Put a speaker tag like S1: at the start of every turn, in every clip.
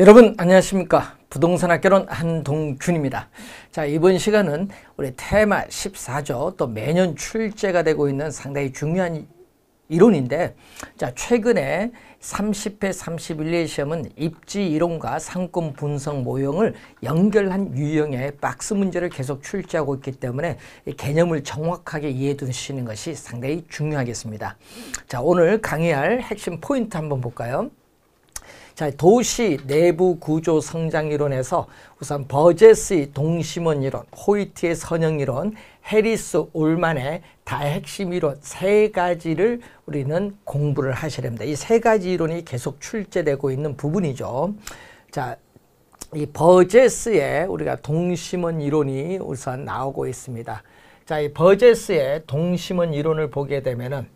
S1: 여러분 안녕하십니까 부동산 학개론 한동균입니다 자 이번 시간은 우리 테마 14조 또 매년 출제가 되고 있는 상당히 중요한 이론인데 자 최근에 30회 31회 시험은 입지 이론과 상권 분석 모형을 연결한 유형의 박스 문제를 계속 출제하고 있기 때문에 이 개념을 정확하게 이해해 두시는 것이 상당히 중요하겠습니다. 자 오늘 강의할 핵심 포인트 한번 볼까요? 자, 도시 내부 구조 성장 이론에서 우선 버젯의 동심원 이론, 호이트의 선형 이론, 해리스 올만의 다핵심 이론 세 가지를 우리는 공부를 하셔야 됩니다. 이 세 가지 이론이 계속 출제되고 있는 부분이죠. 자, 이버젯의 우리가 동심원 이론이 우선 나오고 있습니다. 자, 이버젯의 동심원 이론을 보게 되면은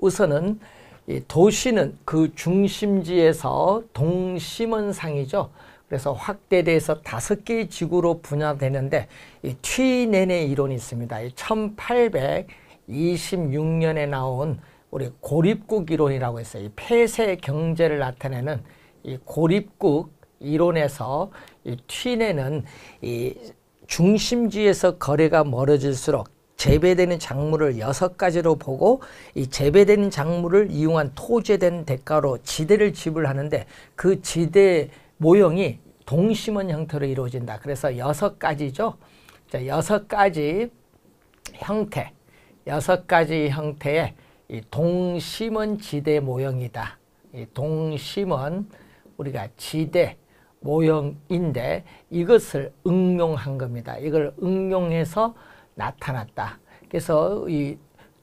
S1: 우선은 이 도시는 그 중심지에서 동심원상이죠. 그래서 확대돼서 다섯 개의 지구로 분화되는데이 튀네네 이론이 있습니다. 이 1826년에 나온 우리 고립국 이론이라고 했어요. 이 폐쇄 경제를 나타내는 이 고립국 이론에서 이 튀네는 이 중심지에서 거래가 멀어질수록 재배되는 작물을 여섯 가지로 보고 이 재배되는 작물을 이용한 토재된 대가로 지대를 지불하는데 그 지대 모형이 동심원 형태로 이루어진다. 그래서 여섯 가지죠. 자, 여섯 가지 형태, 여섯 가지 형태의 이 동심원 지대 모형이다. 이 동심원 우리가 지대 모형인데 이것을 응용한 겁니다. 이걸 응용해서 나타났다. 그래서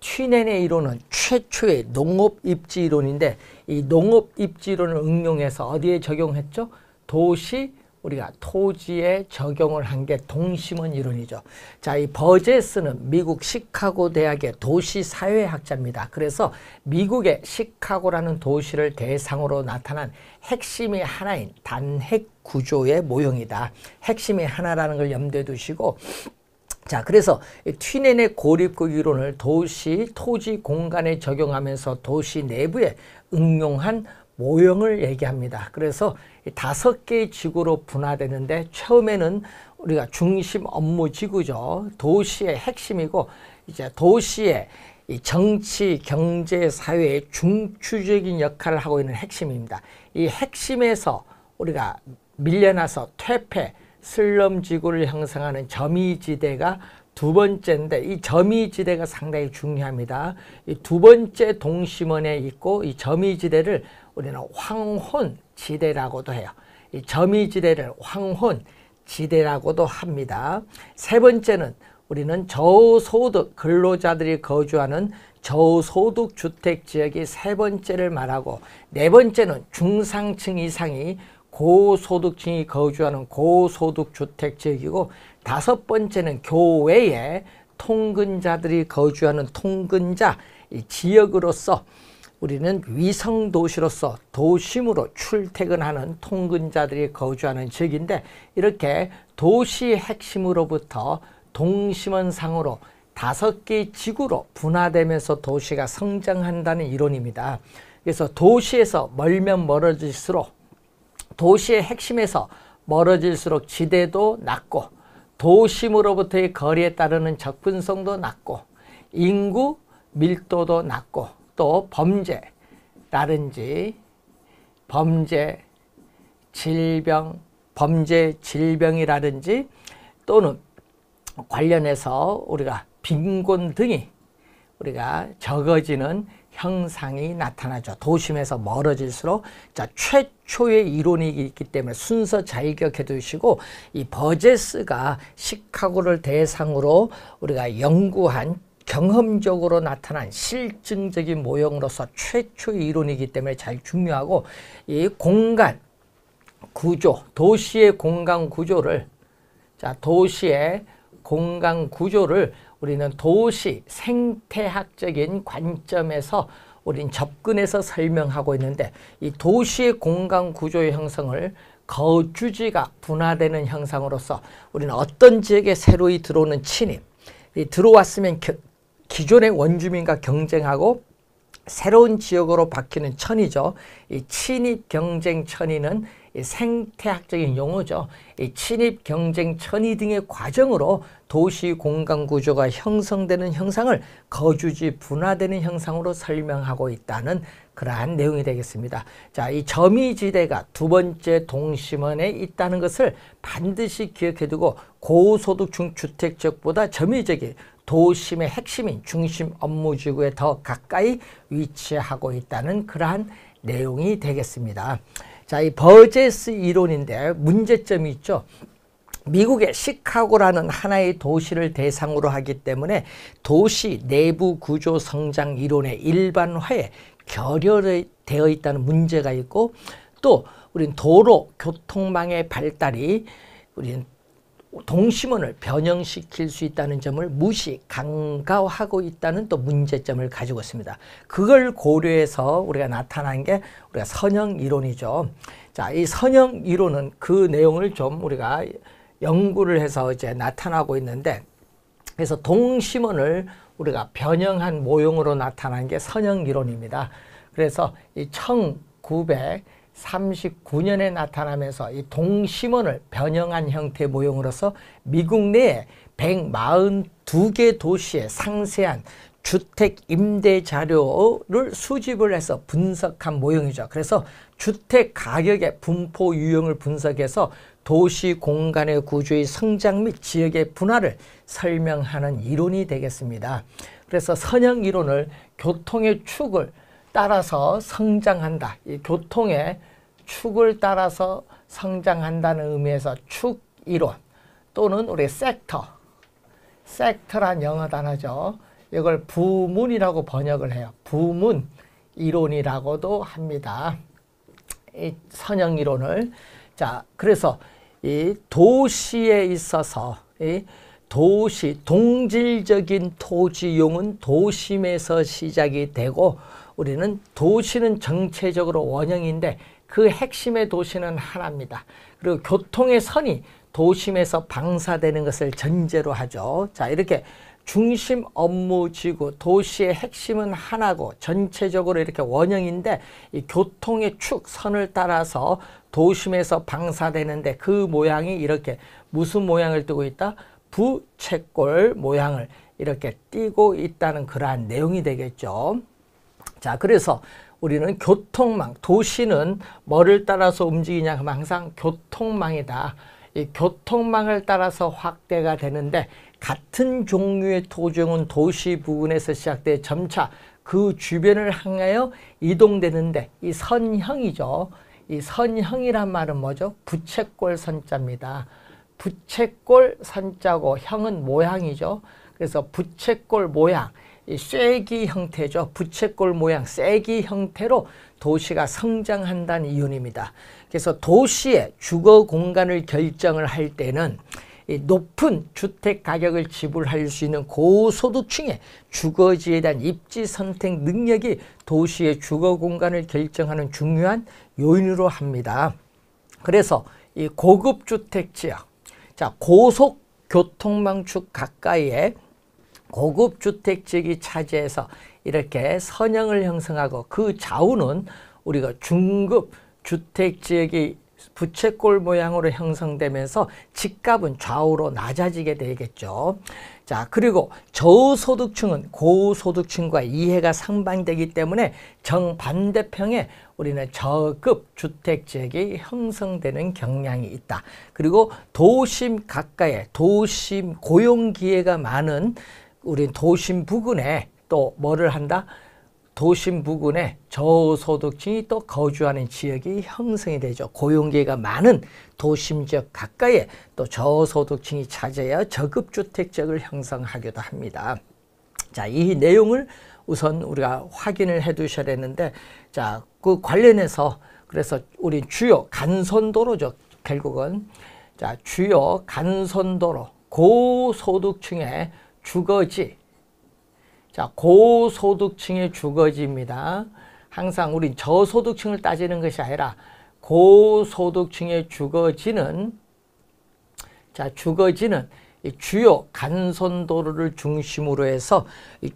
S1: 이취넨의 이론은 최초의 농업 입지 이론인데 이 농업 입지 이론을 응용해서 어디에 적용했죠? 도시 우리가 토지에 적용을 한 게 동심원 이론이죠. 자, 이 버제스는 미국 시카고 대학의 도시 사회학자입니다. 그래서 미국의 시카고라는 도시를 대상으로 나타난 핵심의 하나인 단핵 구조의 모형이다. 핵심의 하나라는 걸 염두에 두시고 자, 그래서 튀넨의 고립국 이론을 도시, 토지 공간에 적용하면서 도시 내부에 응용한 모형을 얘기합니다. 그래서 다섯 개의 지구로 분화되는데 처음에는 우리가 중심 업무 지구죠. 도시의 핵심이고 이제 도시의 이 정치, 경제, 사회의 중추적인 역할을 하고 있는 핵심입니다. 이 핵심에서 우리가 밀려나서 퇴폐, 슬럼 지구를 형성하는 점이지대가 두 번째인데 이 점이지대가 상당히 중요합니다. 이 두 번째 동심원에 있고 이 점이지대를 우리는 황혼지대라고도 해요. 이 점이지대를 황혼지대라고도 합니다. 세 번째는 우리는 저소득 근로자들이 거주하는 저소득 주택 지역이 세 번째를 말하고 네 번째는 중상층 이상이 고소득층이 거주하는 고소득 주택 지역이고 다섯 번째는 교외에 통근자들이 거주하는 통근자 이 지역으로서 우리는 위성 도시로서 도심으로 출퇴근하는 통근자들이 거주하는 지역인데 이렇게 도시 핵심으로부터 동심원상으로 다섯 개 지구로 분화되면서 도시가 성장한다는 이론입니다. 그래서 도시에서 멀면 멀어질수록 도시의 핵심에서 멀어질수록 지대도 낮고 도심으로부터의 거리에 따르는 접근성도 낮고 인구 밀도도 낮고 또 범죄라든지 범죄 질병 범죄 질병이라든지 또는 관련해서 우리가 빈곤 등이 우리가 적어지는 형상이 나타나죠. 도심에서 멀어질수록 자 최초의 이론이 기 때문에 순서 잘 기억해 두시고 이 버제스가 시카고를 대상으로 우리가 연구한 경험적으로 나타난 실증적인 모형으로서 최초의 이론이기 때문에 잘 중요하고 이 공간 구조, 도시의 공간 구조를 자 도시의 공간 구조를 우리는 도시 생태학적인 관점에서 우린 접근해서 설명하고 있는데 이 도시의 공간 구조의 형성을 거주지가 분화되는 형상으로서 우리는 어떤 지역에 새로이 들어오는 친인 이 들어왔으면 겨, 기존의 원주민과 경쟁하고 새로운 지역으로 바뀌는 천이죠. 이친입 경쟁 천이는 생태학적인 용어죠. 이 침입, 경쟁, 천이 등의 과정으로 도시 공간 구조가 형성되는 형상을 거주지 분화되는 형상으로 설명하고 있다는 그러한 내용이 되겠습니다. 자, 이 점이지대가 두 번째 동심원에 있다는 것을 반드시 기억해두고 고소득층 주택 지역보다 점이지역이 도심의 핵심인 중심 업무 지구에 더 가까이 위치하고 있다는 그러한 내용이 되겠습니다. 자, 이 버제스 이론인데 문제점이 있죠. 미국의 시카고라는 하나의 도시를 대상으로 하기 때문에 도시 내부 구조 성장 이론의 일반화에 결여되어 있다는 문제가 있고 또 우린 도로 교통망의 발달이 우린 동심원을 변형시킬 수 있다는 점을 무시, 강가하고 있다는 또 문제점을 가지고 있습니다. 그걸 고려해서 우리가 나타난 게 우리가 선형 이론이죠. 자, 이 선형 이론은 그 내용을 좀 우리가 연구를 해서 이제 나타나고 있는데 그래서 동심원을 우리가 변형한 모형으로 나타난 게 선형 이론입니다. 그래서 이 1900, 3 9년에 나타나면서 이 동심원을 변형한 형태 모형으로서 미국 내에 142개 도시의 상세한 주택 임대 자료를 수집을 해서 분석한 모형이죠. 그래서 주택 가격의 분포 유형을 분석해서 도시 공간의 구조의 성장 및 지역의 분화를 설명하는 이론이 되겠습니다. 그래서 선형 이론을 교통의 축을 따라서 성장한다. 이 교통의 축을 따라서 성장한다는 의미에서 축 이론 또는 우리 섹터, 섹터란 영어 단어죠. 이걸 부문이라고 번역을 해요. 부문 이론이라고도 합니다. 이 선형 이론을 자 그래서 이 도시에 있어서 이 도시 동질적인 토지용은 도심에서 시작이 되고 우리는 도시는 정체적으로 원형인데 그 핵심의 도시는 하나입니다. 그리고 교통의 선이 도심에서 방사되는 것을 전제로 하죠. 자, 이렇게 중심 업무 지구, 도시의 핵심은 하나고 전체적으로 이렇게 원형인데 이 교통의 축 선을 따라서 도심에서 방사되는데 그 모양이 이렇게 무슨 모양을 띠고 있다? 부채꼴 모양을 이렇게 띠고 있다는 그러한 내용이 되겠죠. 자, 그래서 우리는 교통망, 도시는 뭐를 따라서 움직이냐 하면 항상 교통망이다. 이 교통망을 따라서 확대가 되는데 같은 종류의 도중은 도시 부근에서 시작돼 점차 그 주변을 향하여 이동되는데 이 선형이죠. 이 선형이란 말은 뭐죠? 부채꼴 선자입니다. 부채꼴 선자고 형은 모양이죠. 그래서 부채꼴 모양. 이 쐐기 형태죠. 부채꼴 모양 쐐기 형태로 도시가 성장한다는 이유입니다. 그래서 도시의 주거 공간을 결정을 할 때는 높은 주택 가격을 지불할 수 있는 고소득층의 주거지에 대한 입지 선택 능력이 도시의 주거 공간을 결정하는 중요한 요인으로 합니다. 그래서 이 고급 주택 지역, 자 고속교통망축 가까이에 고급 주택지역이 차지해서 이렇게 선형을 형성하고 그 좌우는 우리가 중급 주택지역이 부채꼴 모양으로 형성되면서 집값은 좌우로 낮아지게 되겠죠. 자, 그리고 저소득층은 고소득층과 이해가 상반되기 때문에 정반대평에 우리는 저급 주택 지역이 형성되는 경향이 있다. 그리고 도심 가까이 도심 고용 기회가 많은 우린 도심 부근에 또 뭐를 한다? 도심 부근에 저소득층이 또 거주하는 지역이 형성이 되죠. 고용계가 많은 도심 지역 가까이에 또 저소득층이 찾아야 저급주택 지역을 형성하기도 합니다. 자, 이 내용을 우선 우리가 확인을 해 두셔야 되는데 자, 그 관련해서 그래서 우리 주요 간선도로죠. 결국은 자, 주요 간선도로 고소득층의 주거지. 자, 고소득층의 주거지입니다. 항상 우리 저소득층을 따지는 것이 아니라 고소득층의 주거지는 자, 주거지는 주요 간선도로를 중심으로 해서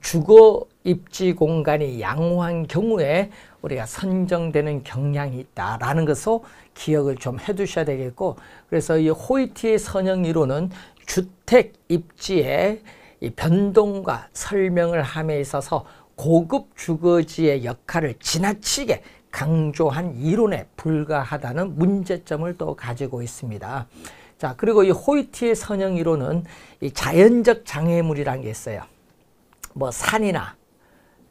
S1: 주거 입지 공간이 양호한 경우에 우리가 선정되는 경향이 있다라는 것을 기억을 좀 해두셔야 되겠고 그래서 이 호이티의 선형 이론은 주택 입지에 이 변동과 설명을 함에 있어서 고급 주거지의 역할을 지나치게 강조한 이론에 불과하다는 문제점을 또 가지고 있습니다. 자, 그리고 이 호이티의 선형 이론은 이 자연적 장애물이라는 게 있어요. 뭐 산이나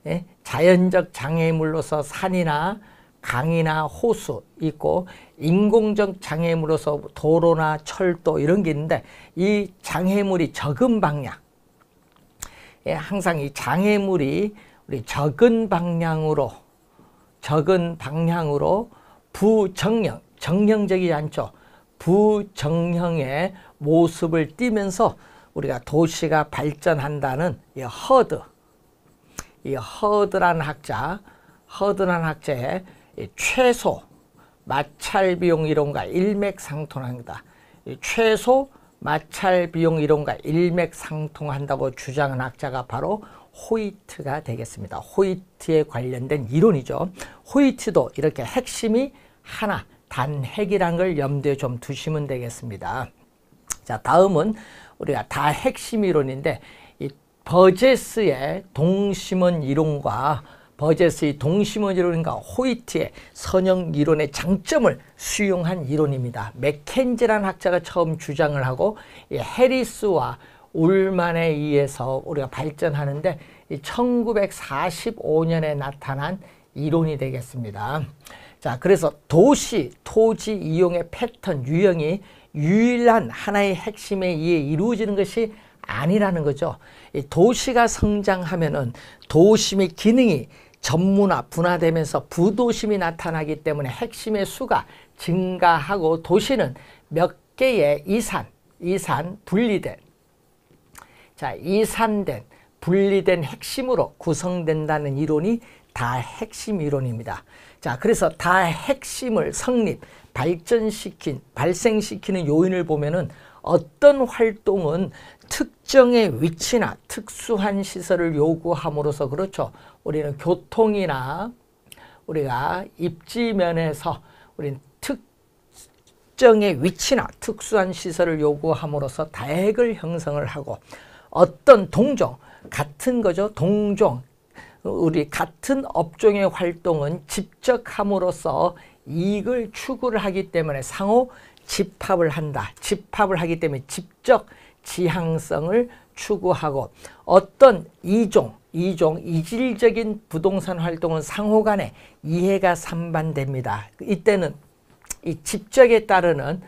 S1: 예? 자연적 장애물로서 산이나 강이나 호수 있고 인공적 장애물로서 도로나 철도 이런 게 있는데 이 장애물이 적은 방향 예, 항상 이 장애물이 우리 적은 방향으로 적은 방향으로 부정형, 정형적이지 않죠. 부정형의 모습을 띠면서 우리가 도시가 발전한다는 이 허드, 이 허드란 학자, 허드란 학자의 이 최소 마찰 비용 이론과 일맥상통합니다. 이 최소 마찰 비용 이론과 일맥상통한다고 주장한 학자가 바로 호이트가 되겠습니다. 호이트에 관련된 이론이죠. 호이트도 이렇게 핵심이 하나, 단핵이란 걸 염두에 좀 두시면 되겠습니다. 자, 다음은 우리가 다핵심 이론인데 이 버제스의 동심원 이론과 버제스의 동심원이론과 호이트의 선형 이론의 장점을 수용한 이론입니다. 맥켄지라는 학자가 처음 주장을 하고 해리스와 울만에 의해서 우리가 발전하는데 1945년에 나타난 이론이 되겠습니다. 자, 그래서 도시, 토지 이용의 패턴, 유형이 유일한 하나의 핵심에 의해 이루어지는 것이 아니라는 거죠. 도시가 성장하면은 도심의 기능이 전문화, 아, 분화되면서 부도심이 나타나기 때문에 핵심의 수가 증가하고 도시는 몇 개의 이산, 이산 분리된 자, 이산된 분리된 핵심으로 구성된다는 이론이 다 핵심 이론입니다. 자, 그래서 다 핵심을 성립, 발전시킨, 발생시키는 요인을 보면은 어떤 활동은 특정의 위치나 특수한 시설을 요구함으로써 그렇죠. 우리는 교통이나 우리가 입지면에서 우리 특정의 위치나 특수한 시설을 요구함으로써 다액을 형성을 하고 어떤 동종, 같은 거죠. 동종, 우리 같은 업종의 활동은 집적함으로써 이익을 추구를 하기 때문에 상호 집합을 한다. 집합을 하기 때문에 집적 지향성을 추구하고 어떤 이종, 이종 이질적인 부동산 활동은 상호 간에 이해가 산반됩니다 이때는 이 집적에 따르는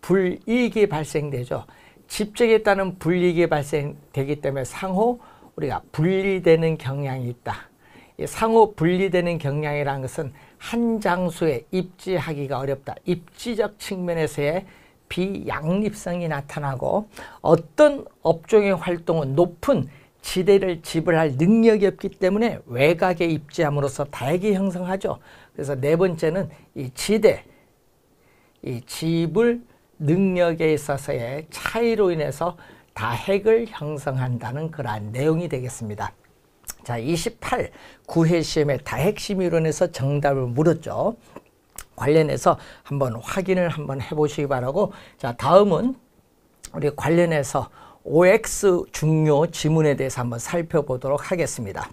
S1: 불이익이 발생되죠. 집적에 따른 불이익이 발생되기 때문에 상호 우리가 분리되는 경향이 있다. 이 상호 분리되는 경향이라는 것은 한 장소에 입지하기가 어렵다. 입지적 측면에서의 비양립성이 나타나고 어떤 업종의 활동은 높은 지대를 지불할 능력이 없기 때문에 외곽에 입지함으로써 다액이 형성하죠. 그래서 네 번째는 이 지대, 이 지불 능력에 있어서의 차이로 인해서 다핵을 형성한다는 그러한 내용이 되겠습니다. 자, 28 구해 시험의 다핵 심의론에서 정답을 물었죠. 관련해서 한번 확인을 한번 해보시기 바라고 자 다음은 우리 관련해서 OX 중요 지문에 대해서 한번 살펴보도록 하겠습니다.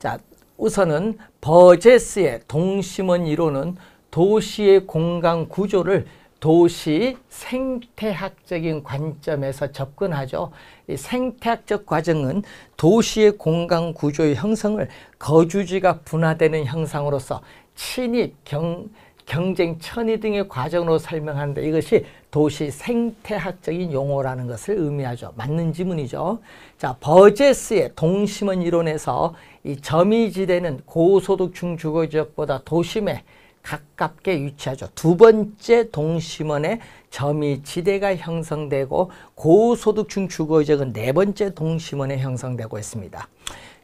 S1: 자 우선은 버제스의 동심원 이론은 도시의 공간 구조를 도시 생태학적인 관점에서 접근하죠. 생태학적 과정은 도시의 공간 구조의 형성을 거주지가 분화되는 형상으로서 친입 경, 경쟁, 천이 등의 과정으로 설명하는데 이것이 도시 생태학적인 용어라는 것을 의미하죠. 맞는 지문이죠. 자, 버제스의 동심원 이론에서 이 점이지대는 고소득층 주거지역보다 도심에 가깝게 위치하죠. 두 번째 동심원의 점이지대가 형성되고 고소득층 주거지역은 네 번째 동심원에 형성되고 있습니다.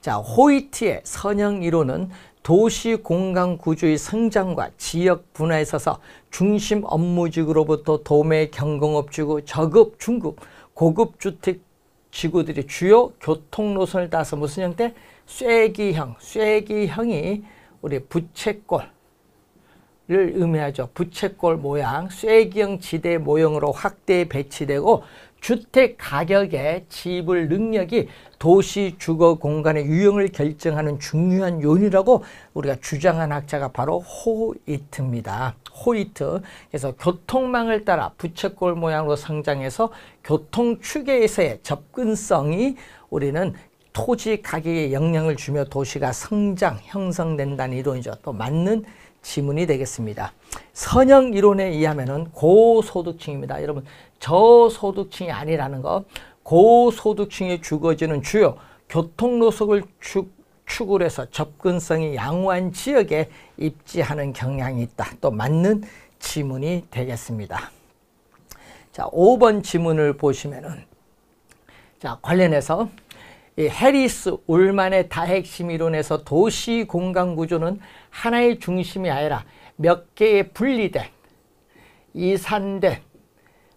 S1: 자, 호이트의 선형 이론은 도시 공간 구조의 성장과 지역 분화에 있어서 중심 업무직으로부터 도매 경공업지구, 저급, 중급, 고급 주택 지구들이 주요 교통 노선을 따서 무슨 형태? 쇠기형, 쇠기형이 우리 부채꼴, 을 의미하죠. 부채꼴 모양, 쇠기형 지대 모형으로 확대 배치되고 주택 가격의 지불 능력이 도시 주거 공간의 유형을 결정하는 중요한 요인이라고 우리가 주장한 학자가 바로 호이트입니다. 호이트. 그래서 교통망을 따라 부채꼴 모양으로 성장해서 교통 축에서의 접근성이 우리는 토지 가격에 영향을 주며 도시가 성장, 형성된다는 이론이죠. 또 맞는 지문이 되겠습니다. 선형 이론에 의하면은 고소득층입니다. 여러분 저소득층이 아니라는 것. 고소득층이 주거지는 주요 교통노석을 축 축을 해서 접근성이 양호한 지역에 입지하는 경향이 있다. 또 맞는 지문이 되겠습니다. 자, 5번 지문을 보시면은 자, 관련해서 해리스 울만의 다핵심 이론에서 도시 공간 구조는 하나의 중심이 아니라 몇 개의 분리된 이산된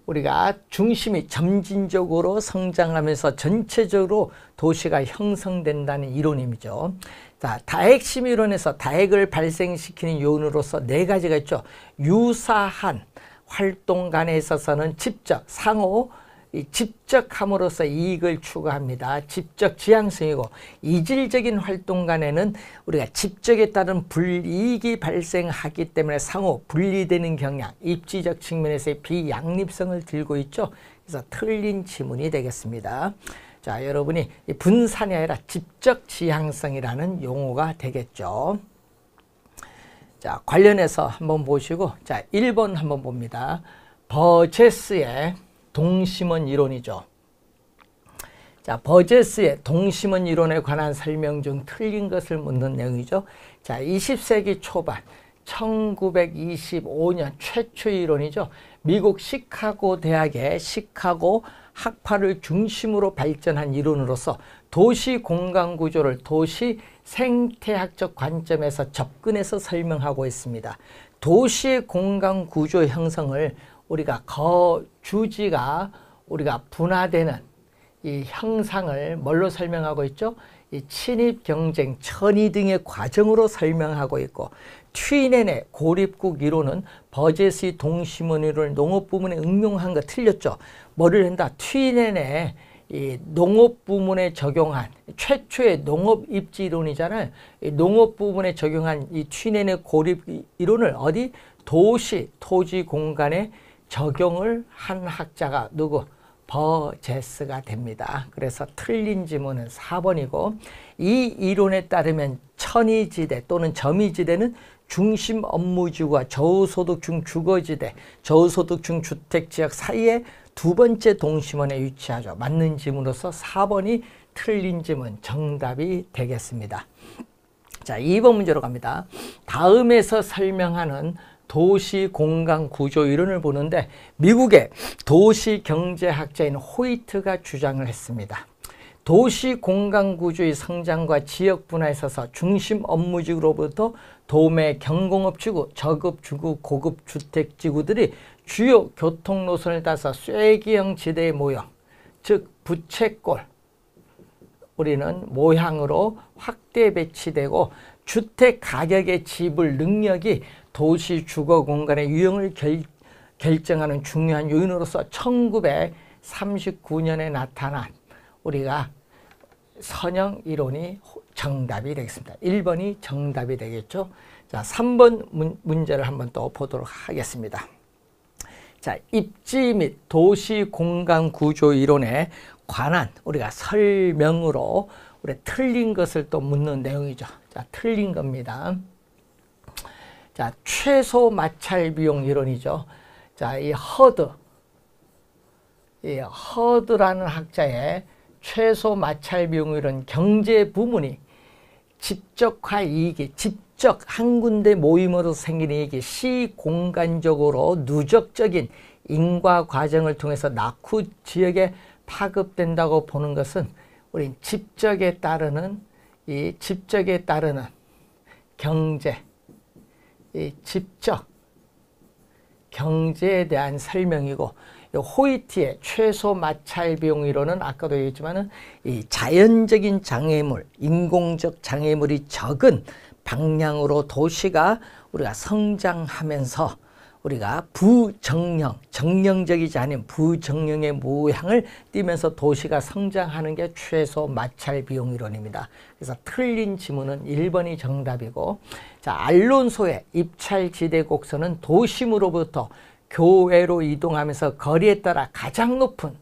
S1: 우리가 중심이 점진적으로 성장하면서 전체적으로 도시가 형성된다는 이론이죠. 자, 다핵심 이론에서 다핵을 발생시키는 요인으로서 네 가지가 있죠. 유사한 활동 간에 있어서는 직접 상호 이 집적함으로써 이익을 추구합니다. 집적 지향성이고 이질적인 활동 간에는 우리가 집적에 따른 불이익이 발생하기 때문에 상호 분리되는 경향, 입지적 측면에서의 비양립성을 들고 있죠. 그래서 틀린 지문이 되겠습니다. 자, 여러분이 분산이 아니라 집적 지향성이라는 용어가 되겠죠. 자, 관련해서 한번 보시고 자, 1번 한번 봅니다. 버체스의 동심원 이론이죠. 자, 버제스의 동심원 이론에 관한 설명 중 틀린 것을 묻는 내용이죠. 자, 20세기 초반 1925년 최초 이론이죠. 미국 시카고 대학의 시카고 학파를 중심으로 발전한 이론으로서 도시 공간 구조를 도시 생태학적 관점에서 접근해서 설명하고 있습니다. 도시의 공간 구조 형성을 우리가 거주지가 우리가 분화되는 이 형상을 뭘로 설명하고 있죠? 이 친입 경쟁, 천이 등의 과정으로 설명하고 있고 튀넨의 고립국 이론은 버젯의 동시문이를 농업 부문에 응용한 거 틀렸죠. 뭐를 한다? 튀넨의 이 농업 부문에 적용한 최초의 농업 입지 이론이잖아요. 이 농업 부문에 적용한 이 튀넨의 고립 이론을 어디 도시 토지 공간에 적용을 한 학자가 누구? 버제스가 됩니다. 그래서 틀린 지문은 4번이고 이 이론에 따르면 천이지대 또는 점이지대는 중심 업무지구와 저소득층 주거지대, 저소득층 주택지역 사이에 두 번째 동심원에 위치하죠. 맞는 지문으로서 4번이 틀린 지문 정답이 되겠습니다. 자, 2번 문제로 갑니다. 다음에서 설명하는 도시 공간 구조 이론을 보는데 미국의 도시 경제학자인 호이트가 주장을 했습니다. 도시 공간 구조의 성장과 지역 분야에 있어서 중심 업무지구로부터 도매 경공업지구, 저급지구, 고급주택지구들이 주요 교통노선을 따서 쐐기형 지대에 모여 즉 부채꼴 우리는 모양으로 확대 배치되고 주택 가격의 지불 능력이 도시 주거 공간의 유형을 결, 결정하는 중요한 요인으로서 1939년에 나타난 우리가 선형 이론이 정답이 되겠습니다. 1번이 정답이 되겠죠. 자, 3번 문, 문제를 한번 또 보도록 하겠습니다. 자, 입지 및 도시 공간 구조 이론에 관한 우리가 설명으로 우리 틀린 것을 또 묻는 내용이죠. 자, 틀린 겁니다. 자, 최소 마찰 비용 이론이죠. 자, 이 허드. 이 허드라는 학자의 최소 마찰 비용 이론 경제 부문이 집적화 이익이 집적 한 군데 모임으로 생긴 이익이 시공간적으로 누적적인 인과 과정을 통해서 낙후 지역에 파급된다고 보는 것은 우린 집적에 따르는 이 집적에 따르는 경제 이 직접 경제에 대한 설명이고 호이티의 최소 마찰 비용이로는 아까도 얘기했지만은 이 자연적인 장애물, 인공적 장애물이 적은 방향으로 도시가 우리가 성장하면서 우리가 부정령, 정령적이지 않은 부정령의 모양을 띠면서 도시가 성장하는 게 최소 마찰 비용 이론입니다. 그래서 틀린 지문은 1번이 정답이고 자, 알론소의 입찰 지대 곡선은 도심으로부터 교외로 이동하면서 거리에 따라 가장 높은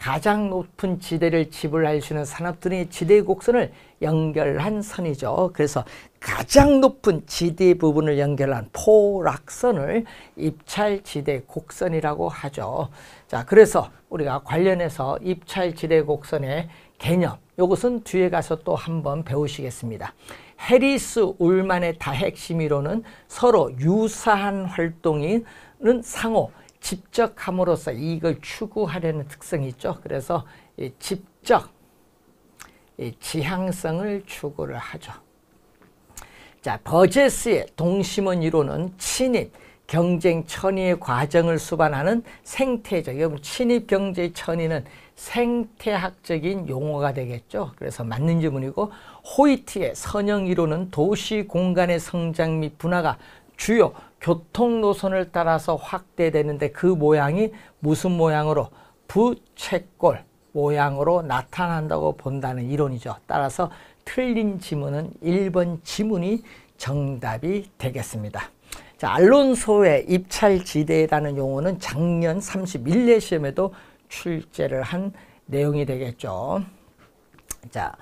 S1: 가장 높은 지대를 지불할 수 있는 산업들이 지대 곡선을 연결한 선이죠. 그래서 가장 높은 지대 부분을 연결한 포락선을 입찰 지대 곡선이라고 하죠. 자, 그래서 우리가 관련해서 입찰 지대 곡선의 개념, 이것은 뒤에 가서 또 한번 배우시겠습니다. 해리스 울만의 다핵 심의로는 서로 유사한 활동인 상호 집적 함으로써 이익을 추구하려는 특성이 있죠. 그래서 이 집적 이 지향성을 추구를 하죠. 자, 버제스의 동심원 이론은 친입, 경쟁 천의의 과정을 수반하는 생태적, 여러분 뭐 친입 경제 천의는 생태학적인 용어가 되겠죠. 그래서 맞는 질문이고 호이트의 선형 이론은 도시 공간의 성장 및 분화가 주요 교통 노선을 따라서 확대되는데 그 모양이 무슨 모양으로 부채꼴 모양으로 나타난다고 본다는 이론이죠. 따라서 틀린 지문은 1번 지문이 정답이 되겠습니다. 자, 알론소의 입찰지대라는 용어는 작년 3 1회 시험에도 출제를 한 내용이 되겠죠. 자,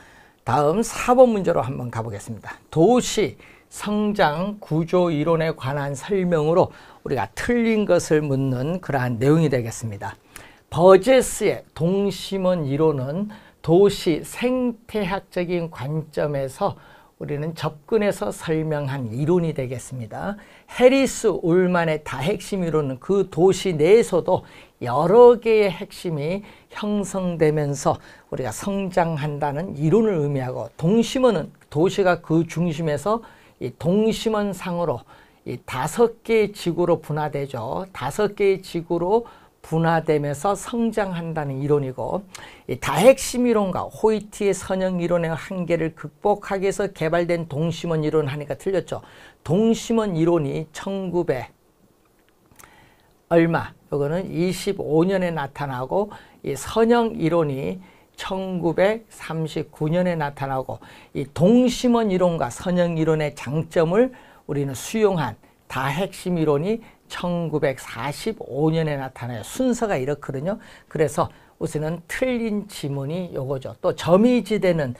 S1: 다음 4번 문제로 한번 가보겠습니다. 도시 성장 구조 이론에 관한 설명으로 우리가 틀린 것을 묻는 그러한 내용이 되겠습니다. 버제스의 동심원 이론은 도시 생태학적인 관점에서 우리는 접근해서 설명한 이론이 되겠습니다. 해리스 울만의 다핵심 이론은 그 도시 내에서도 여러 개의 핵심이 형성되면서 우리가 성장한다는 이론을 의미하고 동심원은 도시가 그 중심에서 이 동심원 상으로 이 다섯 개의 지구로 분화되죠. 다섯 개의 지구로 분화되면서 성장한다는 이론이고 다핵심 이론과 호이티의 선형 이론의 한계를 극복하기 위해서 개발된 동심원 이론 하니까 틀렸죠. 동심원 이론이 1900 얼마 이거는 25년에 나타나고 이 선형 이론이 1939년에 나타나고 이 동심원 이론과 선형 이론의 장점을 우리는 수용한 다핵심 이론이 1945년에 나타나요. 순서가 이렇거든요. 그래서 우선은 틀린 지문이 요거죠. 또 점이 지대는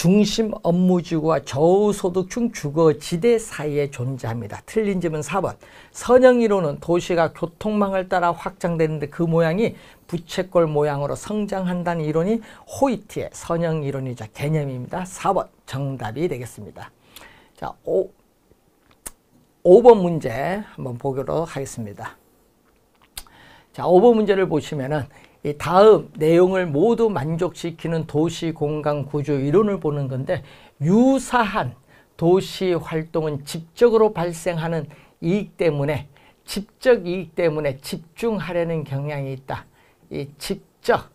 S1: 중심 업무지구와 저소득층 주거지대 사이에 존재합니다. 틀린 점은 4번. 선형이론은 도시가 교통망을 따라 확장되는데 그 모양이 부채꼴 모양으로 성장한다는 이론이 호이트의 선형이론이자 개념입니다. 4번 정답이 되겠습니다. 자, 5, 5번 문제 한번 보기로 하겠습니다. 자, 5번 문제를 보시면은 이 다음 내용을 모두 만족시키는 도시 공간 구조 이론을 보는 건데 유사한 도시 활동은 집적으로 발생하는 이익 때문에 집적 이익 때문에 집중하려는 경향이 있다. 이 집적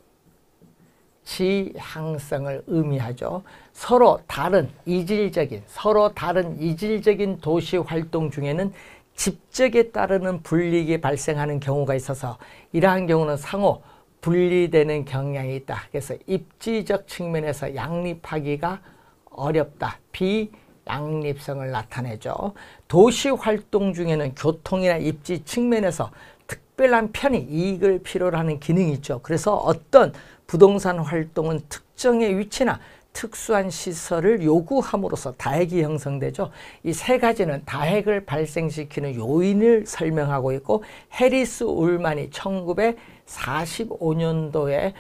S1: 지향성을 의미하죠. 서로 다른 이질적인 서로 다른 이질적인 도시 활동 중에는 집적에 따르는 불이익이 발생하는 경우가 있어서 이러한 경우는 상호 분리되는 경향이 있다. 그래서 입지적 측면에서 양립하기가 어렵다. 비양립성을 나타내죠. 도시 활동 중에는 교통이나 입지 측면에서 특별한 편이 이익을 필요로 하는 기능이 있죠. 그래서 어떤 부동산 활동은 특정의 위치나 특수한 시설을 요구함으로써 다핵이 형성되죠. 이 세 가지는 다핵을 발생시키는 요인을 설명하고 있고 해리스 울만이 1900 45년도에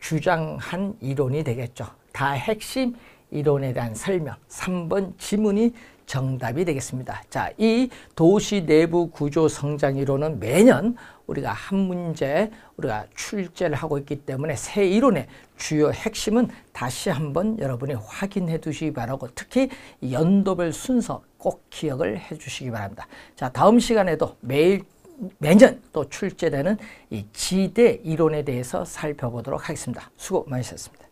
S1: 주장한 이론이 되겠죠. 다 핵심 이론에 대한 설명. 3번 지문이 정답이 되겠습니다. 자, 이 도시 내부 구조 성장 이론은 매년 우리가 한 문제 우리가 출제를 하고 있기 때문에 새 이론의 주요 핵심은 다시 한번 여러분이 확인해 두시기 바라고 특히 연도별 순서 꼭 기억을 해 주시기 바랍니다. 자, 다음 시간에도 매일 매년 또 출제되는 이 지대 이론에 대해서 살펴보도록 하겠습니다. 수고 많으셨습니다.